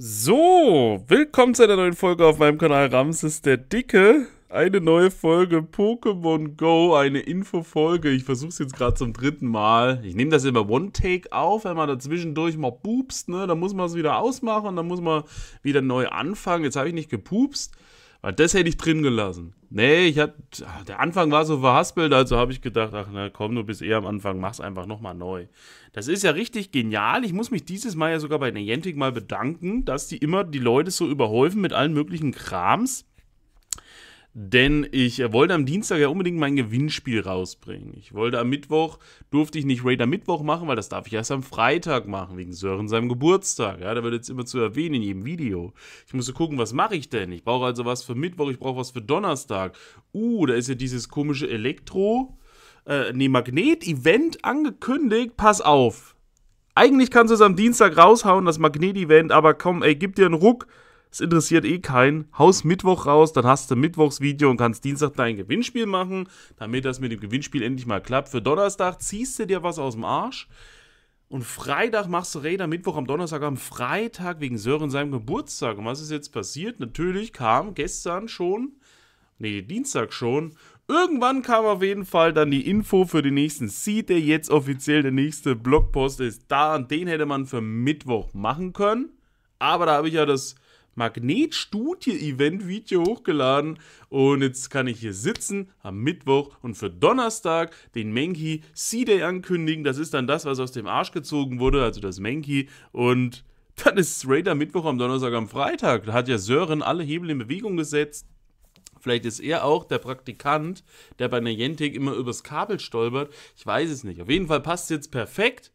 So, willkommen zu einer neuen Folge auf meinem Kanal Ramses der Dicke. Eine neue Folge Pokémon Go, eine Infofolge. Ich versuche es jetzt gerade zum dritten Mal. Ich nehme das immer One-Take auf, wenn man dazwischendurch mal pupst, ne? Dann muss man es wieder ausmachen, dann muss man wieder neu anfangen. Jetzt habe ich nicht gepupst. Weil das hätte ich drin gelassen. Nee, ich hab, ah, der Anfang war so verhaspelt, also habe ich gedacht, ach na komm, du bist eh am Anfang, mach's einfach nochmal neu. Das ist ja richtig genial. Ich muss mich dieses Mal ja sogar bei Niantic mal bedanken, dass die immer die Leute so überhäufen mit allen möglichen Krams. Denn ich wollte am Dienstag ja unbedingt mein Gewinnspiel rausbringen. Ich wollte am Mittwoch, durfte ich nicht Raider Mittwoch machen, weil das darf ich erst am Freitag machen, wegen Sören seinem Geburtstag. Ja, da wird jetzt immer zu erwähnen in jedem Video. Ich musste gucken, was mache ich denn? Ich brauche also was für Mittwoch, ich brauche was für Donnerstag. Uh, da ist ja dieses komische Elektro, äh, nee, Magnet-Event angekündigt. Pass auf. Eigentlich kannst du es am Dienstag raushauen, das Magnet-Event, aber komm, ey, gib dir einen Ruck es interessiert eh keinen. Haus Mittwoch raus, dann hast du Mittwochs Video und kannst Dienstag dein Gewinnspiel machen, damit das mit dem Gewinnspiel endlich mal klappt. Für Donnerstag ziehst du dir was aus dem Arsch. Und Freitag machst du Räder, Mittwoch am Donnerstag, am Freitag wegen Sören seinem Geburtstag. Und was ist jetzt passiert? Natürlich kam gestern schon, nee, Dienstag schon, Irgendwann kam auf jeden Fall dann die Info für den nächsten Seed, der jetzt offiziell der nächste Blogpost ist da den hätte man für Mittwoch machen können. Aber da habe ich ja das Magnetstudie-Event-Video hochgeladen. Und jetzt kann ich hier sitzen am Mittwoch und für Donnerstag den Menki C-Day ankündigen. Das ist dann das, was aus dem Arsch gezogen wurde, also das Menki. Und dann ist Raider Mittwoch am Donnerstag am Freitag. Da hat ja Sören alle Hebel in Bewegung gesetzt. Vielleicht ist er auch der Praktikant, der bei Niantic immer übers Kabel stolpert. Ich weiß es nicht. Auf jeden Fall passt es jetzt perfekt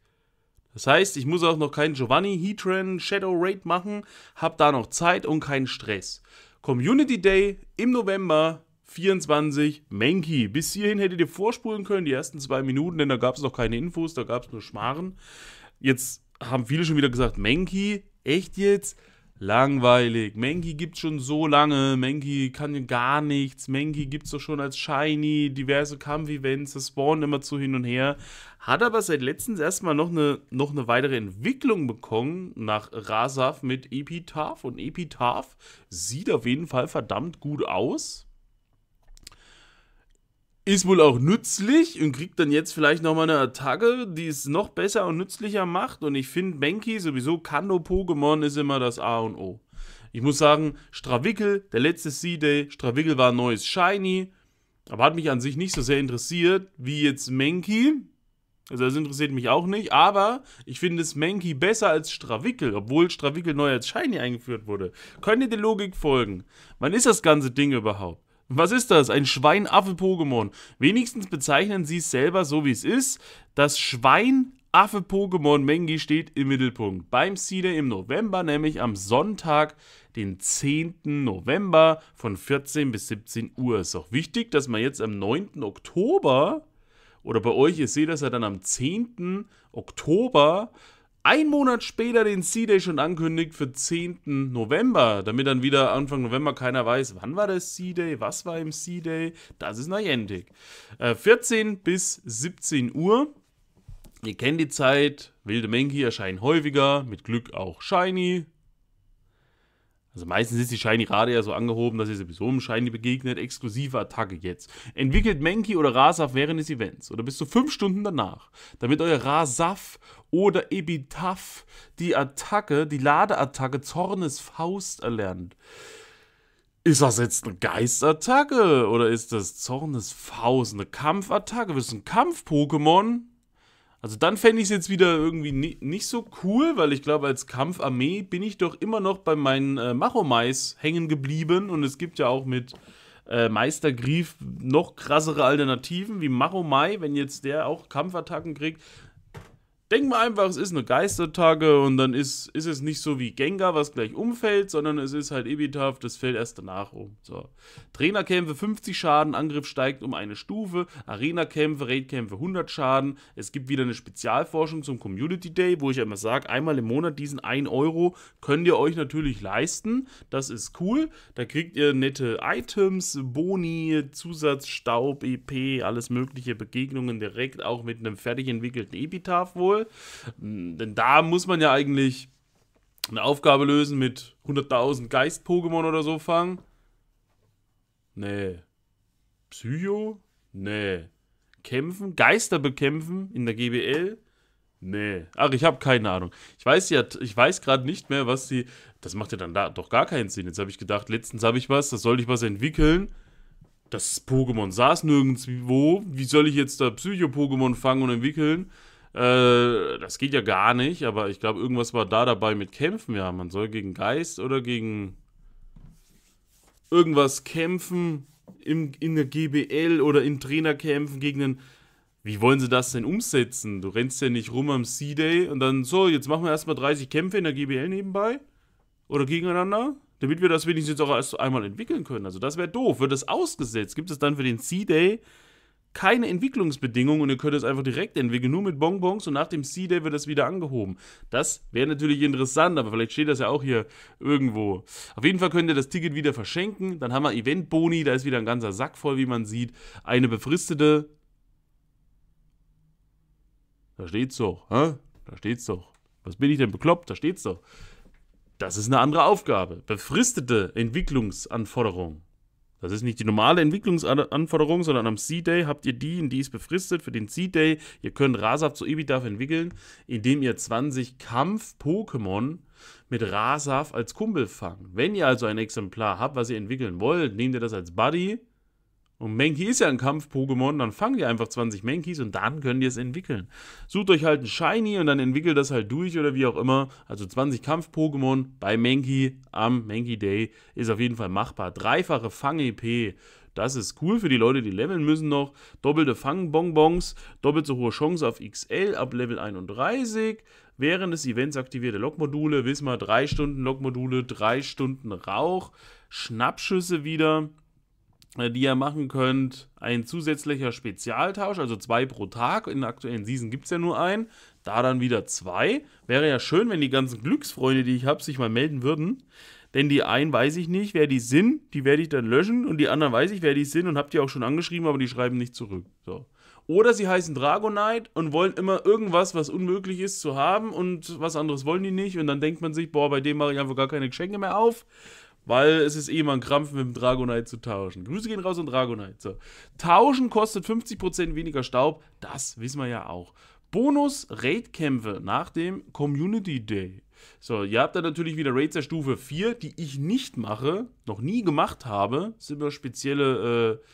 das heißt, ich muss auch noch keinen Giovanni Heatran Shadow Raid machen, habe da noch Zeit und keinen Stress. Community Day im November 24 Menki. Bis hierhin hättet ihr vorspulen können, die ersten zwei Minuten, denn da gab es noch keine Infos, da gab es nur Schmaren. Jetzt haben viele schon wieder gesagt, Menki, echt jetzt? Langweilig. Mengi gibt's schon so lange. Mengi kann gar nichts. Mengi gibt's doch schon als Shiny. Diverse Kampf-Events. Das spawnen immer zu hin und her. Hat aber seit letztens erstmal noch eine, noch eine weitere Entwicklung bekommen nach Rasaf mit Epitaph. Und Epitaph sieht auf jeden Fall verdammt gut aus ist wohl auch nützlich und kriegt dann jetzt vielleicht nochmal eine Attacke, die es noch besser und nützlicher macht. Und ich finde, Benki, sowieso Kando-Pokémon, ist immer das A und O. Ich muss sagen, Strawickel, der letzte C-Day, Strawickel war ein neues Shiny, aber hat mich an sich nicht so sehr interessiert wie jetzt Menki. Also das interessiert mich auch nicht, aber ich finde es Menki besser als Strawickel, obwohl Strawickel neu als Shiny eingeführt wurde. Könnt ihr der Logik folgen? Wann ist das ganze Ding überhaupt? Was ist das? Ein Schwein-Affe-Pokémon. Wenigstens bezeichnen sie es selber so, wie es ist. Das Schwein Affe Pokémon Mengi steht im Mittelpunkt beim Seeder im November, nämlich am Sonntag, den 10. November von 14 bis 17 Uhr. Ist auch wichtig, dass man jetzt am 9. Oktober oder bei euch, ihr seht das ja dann am 10. Oktober ein Monat später den C-Day schon ankündigt für 10. November, damit dann wieder Anfang November keiner weiß, wann war der C-Day, was war im C-Day. Das ist Niantic. Äh, 14 bis 17 Uhr. Ihr kennt die Zeit, wilde Menki erscheinen häufiger, mit Glück auch Shiny, also meistens ist die Shiny Rade ja so angehoben, dass ihr sowieso im Shiny begegnet. Exklusive Attacke jetzt. Entwickelt Menki oder Rasaf während des Events oder bis zu 5 Stunden danach, damit euer Rasaf oder Ebitaph die Attacke, die Ladeattacke Zornes Faust erlernt. Ist das jetzt eine Geistattacke oder ist das Zornes Faust eine Kampfattacke? Wir sind ein Kampf-Pokémon? Also dann fände ich es jetzt wieder irgendwie ni nicht so cool, weil ich glaube, als Kampfarmee bin ich doch immer noch bei meinen äh, Machomais hängen geblieben. Und es gibt ja auch mit äh, Grief noch krassere Alternativen wie Machomai, wenn jetzt der auch Kampfattacken kriegt. Denk mal einfach, es ist eine Geistertage und dann ist, ist es nicht so wie Gengar, was gleich umfällt, sondern es ist halt Epitaph, das fällt erst danach um. So. Trainerkämpfe 50 Schaden, Angriff steigt um eine Stufe, Arenakämpfe, Raidkämpfe 100 Schaden. Es gibt wieder eine Spezialforschung zum Community Day, wo ich ja immer sage, einmal im Monat diesen 1 Euro könnt ihr euch natürlich leisten. Das ist cool. Da kriegt ihr nette Items, Boni, Zusatzstaub, EP, alles mögliche Begegnungen direkt auch mit einem fertig entwickelten Epitaph wohl. Denn da muss man ja eigentlich eine Aufgabe lösen mit 100.000 Geist-Pokémon oder so fangen. Nee. Psycho? Nee. Kämpfen? Geister bekämpfen in der GBL? Nee. Ach, ich habe keine Ahnung. Ich weiß ja, ich weiß gerade nicht mehr, was sie. Das macht ja dann da doch gar keinen Sinn. Jetzt habe ich gedacht, letztens habe ich was, da sollte ich was entwickeln. Das Pokémon saß nirgendwo. Wie soll ich jetzt da Psycho-Pokémon fangen und entwickeln? Äh, das geht ja gar nicht, aber ich glaube, irgendwas war da dabei mit Kämpfen. Ja, man soll gegen Geist oder gegen irgendwas kämpfen im, in der GBL oder in Trainerkämpfen gegen einen. Wie wollen sie das denn umsetzen? Du rennst ja nicht rum am C-Day und dann so, jetzt machen wir erstmal 30 Kämpfe in der GBL nebenbei oder gegeneinander, damit wir das wenigstens auch erst einmal entwickeln können. Also das wäre doof. Wird das ausgesetzt? Gibt es dann für den C-Day keine Entwicklungsbedingungen und ihr könnt es einfach direkt entwickeln, nur mit Bonbons und nach dem C-Day wird das wieder angehoben. Das wäre natürlich interessant, aber vielleicht steht das ja auch hier irgendwo. Auf jeden Fall könnt ihr das Ticket wieder verschenken, dann haben wir Eventboni, da ist wieder ein ganzer Sack voll, wie man sieht. Eine befristete. Da steht's doch, hä? Da steht's doch. Was bin ich denn bekloppt? Da steht's doch. Das ist eine andere Aufgabe. Befristete Entwicklungsanforderungen. Das ist nicht die normale Entwicklungsanforderung, sondern am C-Day habt ihr die, und die ist befristet für den C-Day. Ihr könnt Rasab zu Ibidaf entwickeln, indem ihr 20 Kampf-Pokémon mit Rasaf als Kumpel fangt. Wenn ihr also ein Exemplar habt, was ihr entwickeln wollt, nehmt ihr das als Buddy und Mankey ist ja ein Kampf-Pokémon, dann fangt ihr einfach 20 Mankeys und dann könnt ihr es entwickeln. Sucht euch halt ein Shiny und dann entwickelt das halt durch oder wie auch immer. Also 20 Kampf-Pokémon bei Mankey am Mankey Day ist auf jeden Fall machbar. Dreifache Fang-EP. Das ist cool für die Leute, die leveln müssen noch. Doppelte Fangbonbons, doppelt so hohe Chance auf XL ab Level 31. Während des Events aktivierte Lokmodule, wissen wir, 3 Stunden Lokmodule, 3 Stunden Rauch, Schnappschüsse wieder. Äh, die ihr machen könnt. Ein zusätzlicher Spezialtausch, also zwei pro Tag. In der aktuellen Season gibt es ja nur einen. Da dann wieder zwei. Wäre ja schön, wenn die ganzen Glücksfreunde, die ich habe, sich mal melden würden. Denn die einen weiß ich nicht, wer die sind, die werde ich dann löschen. Und die anderen weiß ich, wer die sind und habt die auch schon angeschrieben, aber die schreiben nicht zurück. So. Oder sie heißen Dragonite und wollen immer irgendwas, was unmöglich ist, zu haben und was anderes wollen die nicht. Und dann denkt man sich, boah, bei dem mache ich einfach gar keine Geschenke mehr auf. Weil es ist eh immer ein Krampf, mit dem Dragonite zu tauschen. Grüße gehen raus und Dragonite. So. Tauschen kostet 50% weniger Staub. Das wissen wir ja auch. Bonus Raid-Kämpfe nach dem Community Day. So, ihr habt dann natürlich wieder Raids der Stufe 4, die ich nicht mache, noch nie gemacht habe. Das sind immer spezielle äh,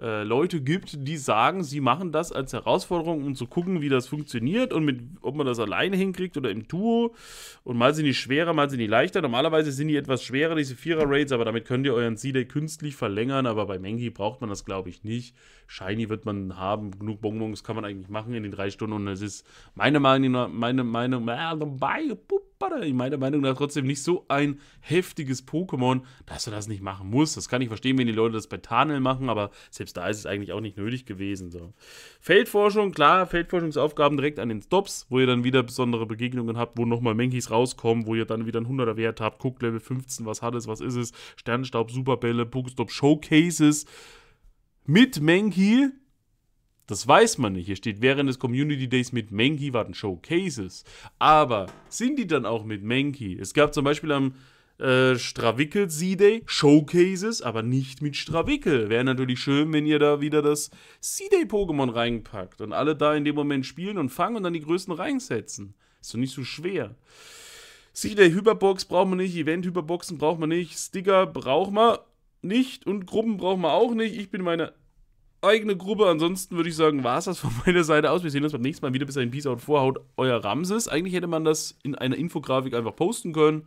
Leute gibt, die sagen, sie machen das als Herausforderung, um zu gucken, wie das funktioniert und mit, ob man das alleine hinkriegt oder im Duo. Und mal sind die schwerer, mal sind die leichter. Normalerweise sind die etwas schwerer, diese Vierer-Raids, aber damit könnt ihr euren Seeder künstlich verlängern. Aber bei Mengi braucht man das, glaube ich, nicht. Shiny wird man haben, genug Bonbons kann man eigentlich machen in den drei Stunden. Und es ist meine Meinung, meine, meine, meine, meine, in meiner Meinung nach trotzdem nicht so ein heftiges Pokémon, dass du das nicht machen musst. Das kann ich verstehen, wenn die Leute das bei Tarnel machen, aber selbst da ist es eigentlich auch nicht nötig gewesen. So. Feldforschung, klar, Feldforschungsaufgaben direkt an den Stops, wo ihr dann wieder besondere Begegnungen habt, wo nochmal Menkis rauskommen, wo ihr dann wieder einen 100er Wert habt, guckt Level 15, was hat es, was ist es, Sternenstaub, Superbälle, Pokestop, Showcases mit Menki, das weiß man nicht. Hier steht, während des Community Days mit Menki waren Showcases. Aber sind die dann auch mit Menki? Es gab zum Beispiel am äh, Strawickel C-Day Showcases, aber nicht mit Strawickel. Wäre natürlich schön, wenn ihr da wieder das C-Day-Pokémon reinpackt und alle da in dem Moment spielen und fangen und dann die Größen reinsetzen. Ist doch nicht so schwer. C-Day Hyperbox braucht man nicht, Event-Hyperboxen braucht man nicht, Sticker braucht man nicht und Gruppen braucht man auch nicht. Ich bin meine eigene Gruppe. Ansonsten würde ich sagen, war es das von meiner Seite aus. Wir sehen uns beim nächsten Mal wieder. Bis dahin, Peace out, Vorhaut, euer Ramses. Eigentlich hätte man das in einer Infografik einfach posten können.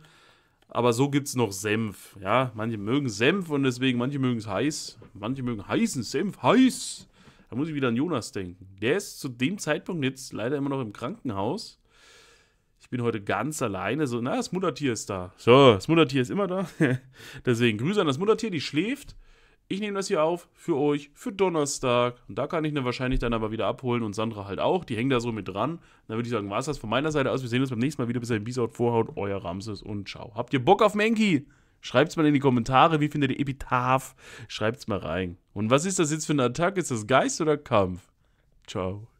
Aber so gibt es noch Senf. Ja, manche mögen Senf und deswegen, manche mögen es heiß. Manche mögen heißen Senf, heiß. Da muss ich wieder an Jonas denken. Der ist zu dem Zeitpunkt jetzt leider immer noch im Krankenhaus. Ich bin heute ganz alleine. So, na, das Muttertier ist da. So, das Muttertier ist immer da. deswegen Grüße an das Muttertier, die schläft. Ich nehme das hier auf für euch für Donnerstag. Und da kann ich ne wahrscheinlich dann aber wieder abholen und Sandra halt auch. Die hängen da so mit dran. Dann würde ich sagen, war es das von meiner Seite aus. Wir sehen uns beim nächsten Mal wieder. Bis dahin, Peace out, Vorhaut, euer Ramses und ciao. Habt ihr Bock auf Menki? Schreibt's mal in die Kommentare. Wie findet ihr Epitaph? Schreibt's mal rein. Und was ist das jetzt für eine Attacke? Ist das Geist oder Kampf? Ciao.